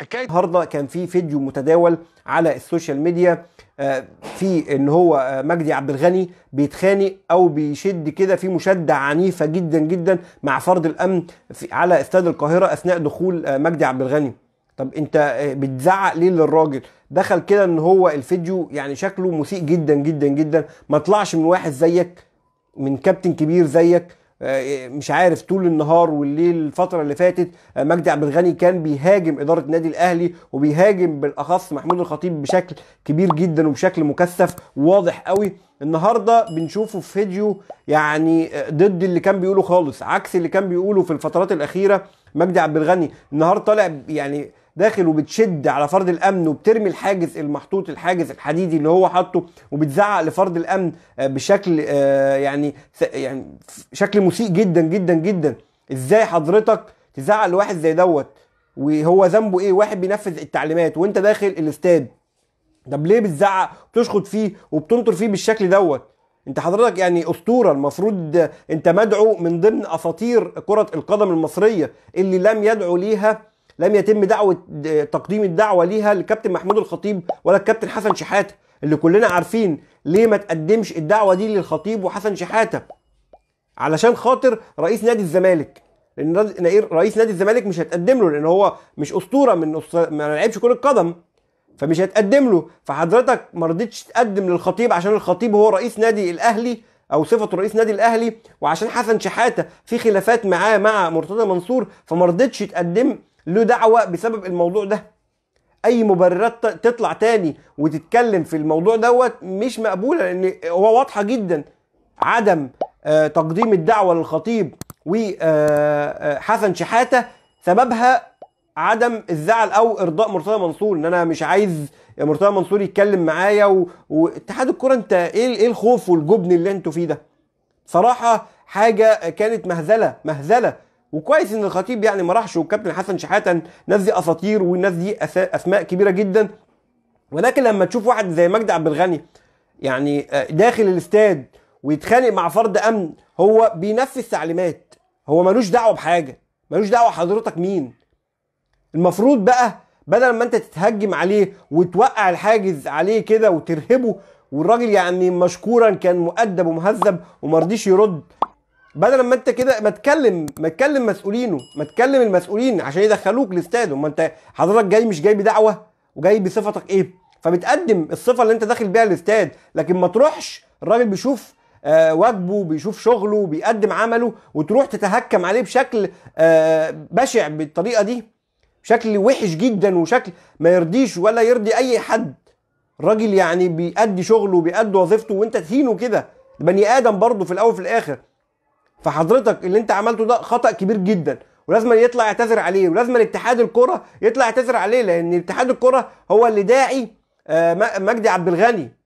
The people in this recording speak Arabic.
حكايه النهارده كان في فيديو متداول على السوشيال ميديا آه، في ان هو آه، مجدي عبد الغني بيتخانق او بيشد كده في مشده عنيفه جدا جدا مع فرد الامن على استاد القاهره اثناء دخول آه، مجدي عبد الغني طب انت بتزعق ليه للراجل دخل كده ان هو الفيديو يعني شكله مسيء جدا جدا جدا ما طلعش من واحد زيك من كابتن كبير زيك آه، مش عارف طول النهار والليل الفتره اللي فاتت آه، مجدي عبد الغني كان بيهاجم اداره النادي الاهلي وبيهاجم بالاخص محمود الخطيب بشكل كبير جدا وبشكل مكثف وواضح قوي النهارده بنشوفه في فيديو يعني آه، ضد اللي كان بيقوله خالص عكس اللي كان بيقوله في الفترات الاخيره مجدي عبد الغني النهارده طالع يعني داخل وبتشد على فرد الامن وبترمي الحاجز المحطوط الحاجز الحديدي اللي هو حاطه وبتزعق لفرد الامن آه، بشكل آه، يعني يعني شكل مسيء جدا جدا جدا ازاي حضرتك تزعق لواحد زي دوت وهو ذنبه ايه واحد بينفذ التعليمات وانت داخل الاستاد طب ليه بتزعق وبتشخط فيه وبتنطر فيه بالشكل دوت انت حضرتك يعني اسطوره المفروض انت مدعو من ضمن اساطير كره القدم المصريه اللي لم يدعو ليها لم يتم دعوه تقديم الدعوه ليها للكابتن محمود الخطيب ولا الكابتن حسن شحاته اللي كلنا عارفين ليه ما تقدمش الدعوه دي للخطيب وحسن شحاته علشان خاطر رئيس نادي الزمالك لان إيه، رئيس نادي الزمالك مش هتقدم له لان هو مش اسطوره من أسطورة ما لعبش كره قدم فمش هتقدم له فحضرتك ما رضيتش تقدم للخطيب عشان الخطيب هو رئيس نادي الاهلي او صفته رئيس نادي الاهلي وعشان حسن شحاته في خلافات معاه مع مرتضى منصور فما رضيتش تقدم له دعوه بسبب الموضوع ده اي مبررات تطلع تاني وتتكلم في الموضوع دوت مش مقبوله لان هو واضحه جدا عدم آه، تقديم الدعوه للخطيب وحسن آه، آه، شحاته سببها عدم الزعل او ارضاء مرتضى منصور ان انا مش عايز مرتضى منصور يتكلم معايا و... واتحاد الكوره انت ايه ايه الخوف والجبن اللي انتوا فيه ده صراحه حاجه كانت مهزله مهزله وكويس ان الخطيب يعني ما راحش والكابتن حسن شحاته الناس دي اساطير والناس دي اسماء كبيره جدا ولكن لما تشوف واحد زي مجدي عبد الغني يعني آه، داخل الاستاد ويتخانق مع فرد امن هو بينفذ تعليمات هو ملوش دعوه بحاجه ملوش دعوه حضرتك مين المفروض بقى بدل ما انت تتهجم عليه وتوقع الحاجز عليه كده وترهبه والراجل يعني مشكورا كان مؤدب ومهذب ومرضيش يرد بدل ما انت كده ما تكلم ما تكلم مسؤولينه ما تكلم المسؤولين عشان يدخلوك الاستاد امال انت حضرتك جاي مش جاي بدعوه وجاي بصفتك ايه فبتقدم الصفه اللي انت داخل بيها الاستاد لكن ما تروحش الراجل بيشوف آه واجبه بيشوف شغله بيقدم عمله وتروح تتهكم عليه بشكل آه بشع بالطريقه دي بشكل وحش جدا وشكل ما يرضيش ولا يرضي اي حد الراجل يعني بيأدي شغله بيأدي وظيفته وانت تهينه كده بني ادم برضه في الاول وفي الاخر فحضرتك اللي انت عملته ده خطا كبير جدا ولازم يطلع يعتذر عليه ولازم اتحاد الكره يطلع يعتذر عليه لان اتحاد الكره هو اللي داعي آه، مجدي عبد الغني